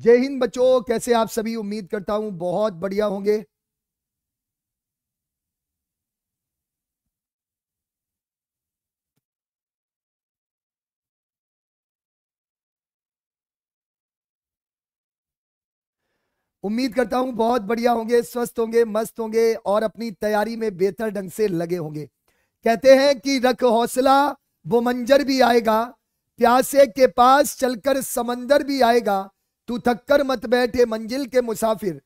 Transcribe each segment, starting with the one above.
जय हिंद बच्चों कैसे आप सभी उम्मीद करता हूं बहुत बढ़िया होंगे उम्मीद करता हूं बहुत बढ़िया होंगे स्वस्थ होंगे मस्त होंगे और अपनी तैयारी में बेहतर ढंग से लगे होंगे कहते हैं कि रख हौसला वो मंजर भी आएगा प्यासे के पास चलकर समंदर भी आएगा तू थककर मत बैठे मंजिल के मुसाफिर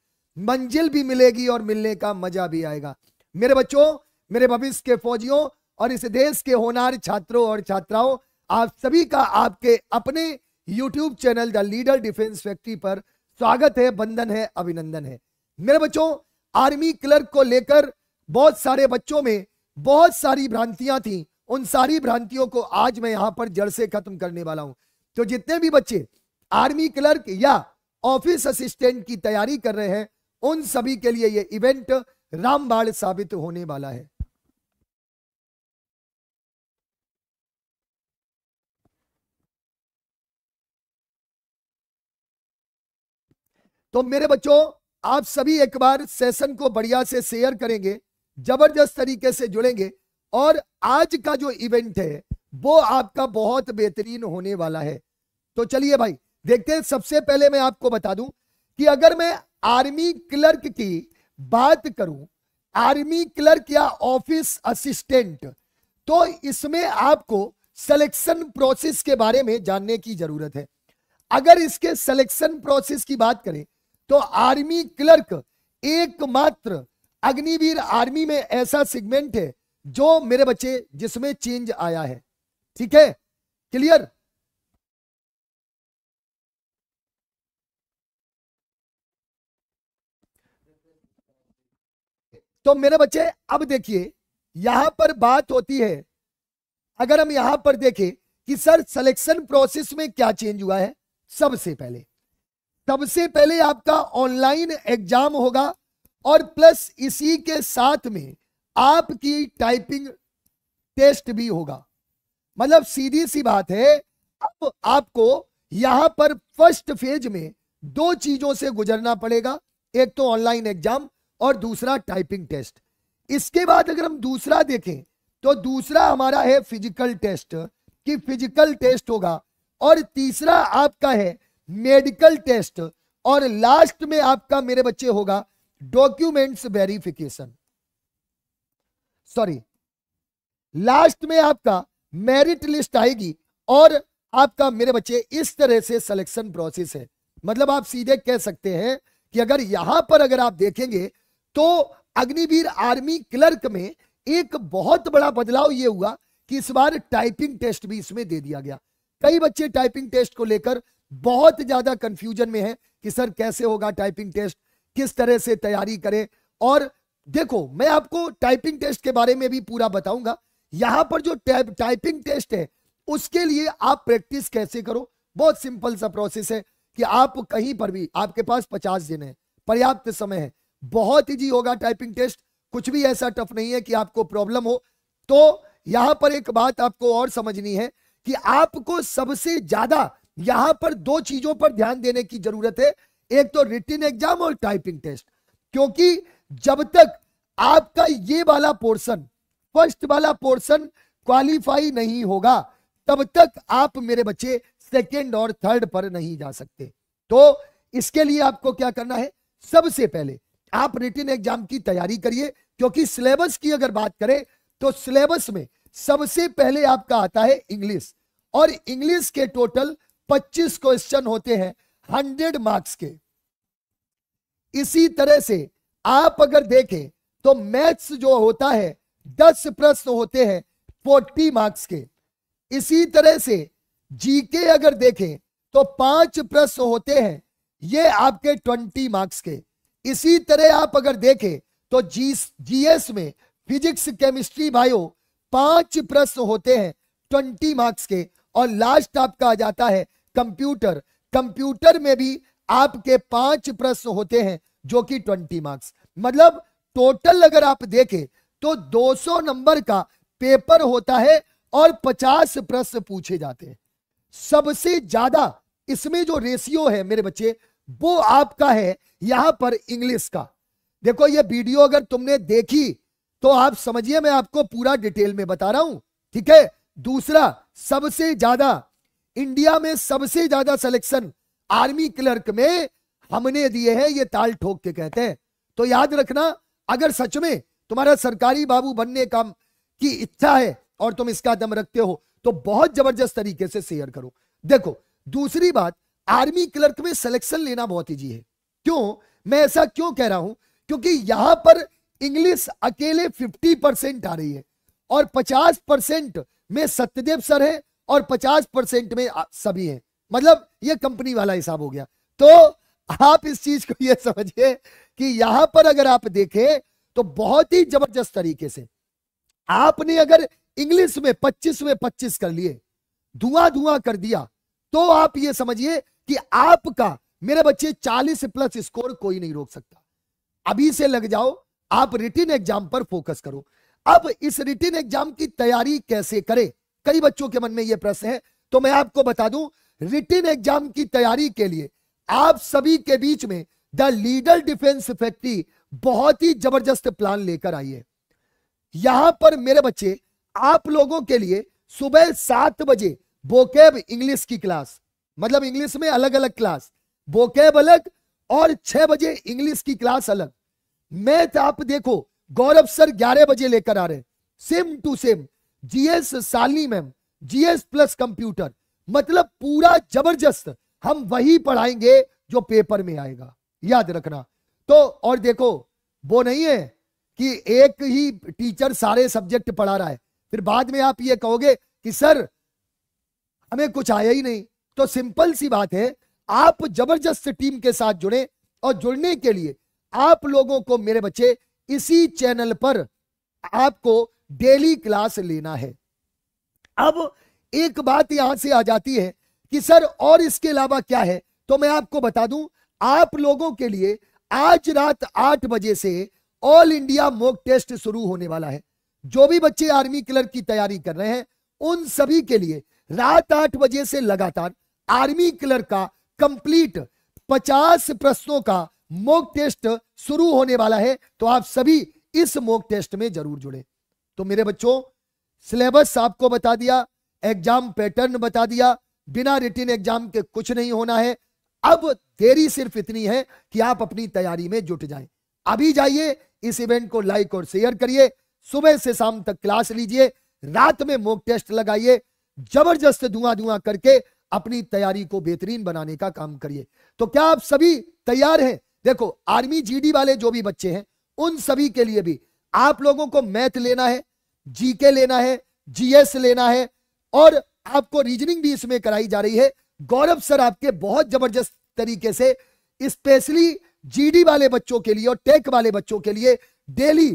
मंजिल भी मिलेगी और मिलने का मजा भी आएगा मेरे बच्चों मेरे भविष्य के फौजियों और इस देश के होनार छात्रों और छात्राओं आप सभी का आपके अपने YouTube channel the leader defence factory पर स्वागत है बंधन है अभिनंदन है मेरे बच्चों आर्मी क्लर्क को लेकर बहुत सारे बच्चों में बहुत सारी भ्रांतियां थी उन सारी भ्रांतियों को आज मैं यहां पर जड़ से खत्म करने वाला हूं तो जितने भी बच्चे आर्मी क्लर्क या ऑफिस असिस्टेंट की तैयारी कर रहे हैं उन सभी के लिए यह इवेंट रामबाण साबित होने वाला है तो मेरे बच्चों आप सभी एक बार सेशन को बढ़िया से शेयर करेंगे जबरदस्त तरीके से जुड़ेंगे और आज का जो इवेंट है वो आपका बहुत बेहतरीन होने वाला है तो चलिए भाई देखते हैं सबसे पहले मैं आपको बता दूं कि अगर मैं आर्मी क्लर्क की बात करूं आर्मी क्लर्क या ऑफिस असिस्टेंट तो इसमें आपको सिलेक्शन प्रोसेस के बारे में जानने की जरूरत है अगर इसके सिलेक्शन प्रोसेस की बात करें तो आर्मी क्लर्क एकमात्र अग्निवीर आर्मी में ऐसा सेगमेंट है जो मेरे बच्चे जिसमें चेंज आया है ठीक है क्लियर तो मेरे बच्चे अब देखिए यहां पर बात होती है अगर हम यहां पर देखें कि सर सिलेक्शन प्रोसेस में क्या चेंज हुआ है सबसे पहले सबसे पहले आपका ऑनलाइन एग्जाम होगा और प्लस इसी के साथ में आपकी टाइपिंग टेस्ट भी होगा मतलब सीधी सी बात है अब आपको यहां पर फर्स्ट फेज में दो चीजों से गुजरना पड़ेगा एक तो ऑनलाइन एग्जाम और दूसरा टाइपिंग टेस्ट इसके बाद अगर हम दूसरा देखें तो दूसरा हमारा है फिजिकल टेस्ट कि फिजिकल टेस्ट होगा और तीसरा आपका है मेडिकल टेस्ट और लास्ट में आपका मेरे बच्चे होगा डॉक्यूमेंट्स वेरिफिकेशन सॉरी लास्ट में आपका मेरिट लिस्ट आएगी और आपका मेरे बच्चे इस तरह से सिलेक्शन प्रोसेस है मतलब आप सीधे कह सकते हैं कि अगर यहां पर अगर आप देखेंगे तो अग्निवीर आर्मी क्लर्क में एक बहुत बड़ा बदलाव यह हुआ कि इस बार टाइपिंग टेस्ट भी इसमें दे दिया गया कई बच्चे टाइपिंग टेस्ट को लेकर बहुत ज्यादा कंफ्यूजन में हैं कि सर कैसे होगा टाइपिंग टेस्ट किस तरह से तैयारी करें और देखो मैं आपको टाइपिंग टेस्ट के बारे में भी पूरा बताऊंगा यहां पर जो टाइप टाइपिंग टेस्ट है उसके लिए आप प्रैक्टिस कैसे करो बहुत सिंपल सा प्रोसेस है कि आप कहीं पर भी आपके पास पचास दिन है पर्याप्त समय है बहुत ईजी होगा टाइपिंग टेस्ट कुछ भी ऐसा टफ नहीं है कि आपको प्रॉब्लम हो तो यहां पर एक बात आपको और समझनी है कि आपको सबसे ज्यादा यहां पर दो चीजों पर ध्यान देने की जरूरत है एक तो रिटर्न एग्जाम और टाइपिंग टेस्ट क्योंकि जब तक आपका ये वाला पोर्शन फर्स्ट वाला पोर्शन क्वालिफाई नहीं होगा तब तक आप मेरे बच्चे सेकेंड और थर्ड पर नहीं जा सकते तो इसके लिए आपको क्या करना है सबसे पहले आप रिटिन एग्जाम की तैयारी करिए क्योंकि सिलेबस की अगर बात करें तो सिलेबस में सबसे पहले आपका आता है इंग्लिश और इंग्लिश के टोटल 25 क्वेश्चन होते हैं 100 मार्क्स के इसी तरह से आप अगर देखें तो मैथ्स जो होता है 10 प्रश्न होते हैं 40 मार्क्स के इसी तरह से जीके अगर देखें तो पांच प्रश्न होते हैं ये आपके 20 मार्क्स के इसी तरह आप अगर देखें तो जी जीएस में फिजिक्स केमिस्ट्री बायो पांच प्रश्न होते हैं ट्वेंटी मार्क्स के और लास्ट आपका आ जाता है कंप्यूटर कंप्यूटर में भी आपके पांच प्रश्न होते हैं जो कि ट्वेंटी मार्क्स मतलब टोटल अगर आप देखें तो 200 नंबर का पेपर होता है और 50 प्रश्न पूछे जाते हैं सबसे ज्यादा इसमें जो रेशियो है मेरे बच्चे वो आपका है यहां पर इंग्लिश का देखो ये वीडियो अगर तुमने देखी तो आप समझिए मैं आपको पूरा डिटेल में बता रहा हूं ठीक है दूसरा सबसे ज्यादा इंडिया में सबसे ज्यादा सिलेक्शन आर्मी क्लर्क में हमने दिए हैं ये ताल ठोक के कहते हैं तो याद रखना अगर सच में तुम्हारा सरकारी बाबू बनने का की इच्छा है और तुम इसका दम रखते हो तो बहुत जबरदस्त तरीके से शेयर करो देखो दूसरी बात आर्मी क्लर्क में सिलेक्शन लेना बहुत ईजी है क्यों मैं ऐसा क्यों कह रहा हूं क्योंकि यहां पर इंग्लिश अकेले 50 परसेंट आ रही है और 50 परसेंट में सत्यदेव सर है और 50 परसेंट में सभी हैं मतलब ये कंपनी वाला हिसाब हो गया तो आप इस चीज को ये समझिए कि यहां पर अगर आप देखें तो बहुत ही जबरदस्त तरीके से आपने अगर इंग्लिश में 25 में 25 कर लिए धुआं धुआं कर दिया तो आप ये समझिए कि आपका मेरे बच्चे 40 प्लस स्कोर कोई नहीं रोक सकता अभी से लग जाओ आप रिटिन एग्जाम पर फोकस करो अब इस रिटिन एग्जाम की तैयारी कैसे करें कई बच्चों के मन में यह प्रश्न है तो मैं आपको बता दूं रिटिन एग्जाम की तैयारी के लिए आप सभी के बीच में द लीडर डिफेंस फैक्ट्री बहुत ही जबरदस्त प्लान लेकर आई है यहां पर मेरे बच्चे आप लोगों के लिए सुबह सात बजे बोकेब इंग्लिश की क्लास मतलब इंग्लिश में अलग अलग क्लास बोकेब अलग और छह बजे इंग्लिश की क्लास अलग मैथ आप देखो गौरव सर ग्यारह बजे लेकर आ रहे सेम टू सेम जीएस साली मैम जीएस प्लस कंप्यूटर मतलब पूरा जबरदस्त हम वही पढ़ाएंगे जो पेपर में आएगा याद रखना तो और देखो वो नहीं है कि एक ही टीचर सारे सब्जेक्ट पढ़ा रहा है फिर बाद में आप ये कहोगे कि सर हमें कुछ आया ही नहीं तो सिंपल सी बात है आप जबरदस्त टीम के साथ जुड़े और जुड़ने के लिए आप लोगों को मेरे बच्चे इसी चैनल पर आपको डेली क्लास लेना है अब एक बात यहां से आ जाती है कि सर और इसके अलावा क्या है तो मैं आपको बता दूं आप लोगों के लिए आज रात आठ बजे से ऑल इंडिया मोक टेस्ट शुरू होने वाला है जो भी बच्चे आर्मी क्लर्क की तैयारी कर रहे हैं उन सभी के लिए रात आठ बजे से लगातार आर्मी क्लर्क का कंप्लीट पचास प्रश्नों का मॉक टेस्ट शुरू होने वाला है तो आप सभी इस मॉक टेस्ट में जरूर जुड़े तो मेरे बच्चों सिलेबस आपको बता दिया एग्जाम पैटर्न बता दिया बिना रिटिन एग्जाम के कुछ नहीं होना है अब देरी सिर्फ इतनी है कि आप अपनी तैयारी में जुट जाएं अभी जाइए इस इवेंट को लाइक और शेयर करिए सुबह से शाम तक क्लास लीजिए रात में मोक टेस्ट लगाइए जबरदस्त धुआं धुआं करके अपनी तैयारी को बेहतरीन बनाने का काम करिए तो क्या आप सभी तैयार हैं देखो आर्मी जीडी वाले जो भी बच्चे हैं उन सभी के लिए भी आप लोगों को मैथ लेना है जीके लेना है जीएस लेना है और आपको रीजनिंग भी इसमें कराई जा रही है गौरव सर आपके बहुत जबरदस्त तरीके से स्पेशली जीडी वाले बच्चों के लिए और टेक वाले बच्चों के लिए डेली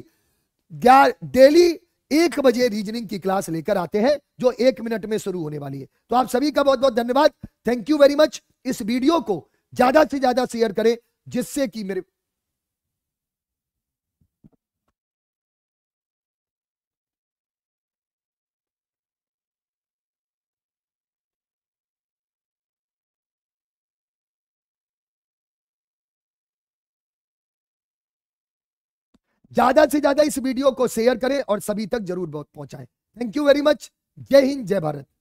डेली एक बजे रीजनिंग की क्लास लेकर आते हैं जो एक मिनट में शुरू होने वाली है तो आप सभी का बहुत बहुत धन्यवाद थैंक यू वेरी मच इस वीडियो को ज्यादा से ज्यादा शेयर करें जिससे कि मेरे ज्यादा से ज्यादा इस वीडियो को शेयर करें और सभी तक जरूर बहुत पहुंचाएं थैंक यू वेरी मच जय हिंद जय भारत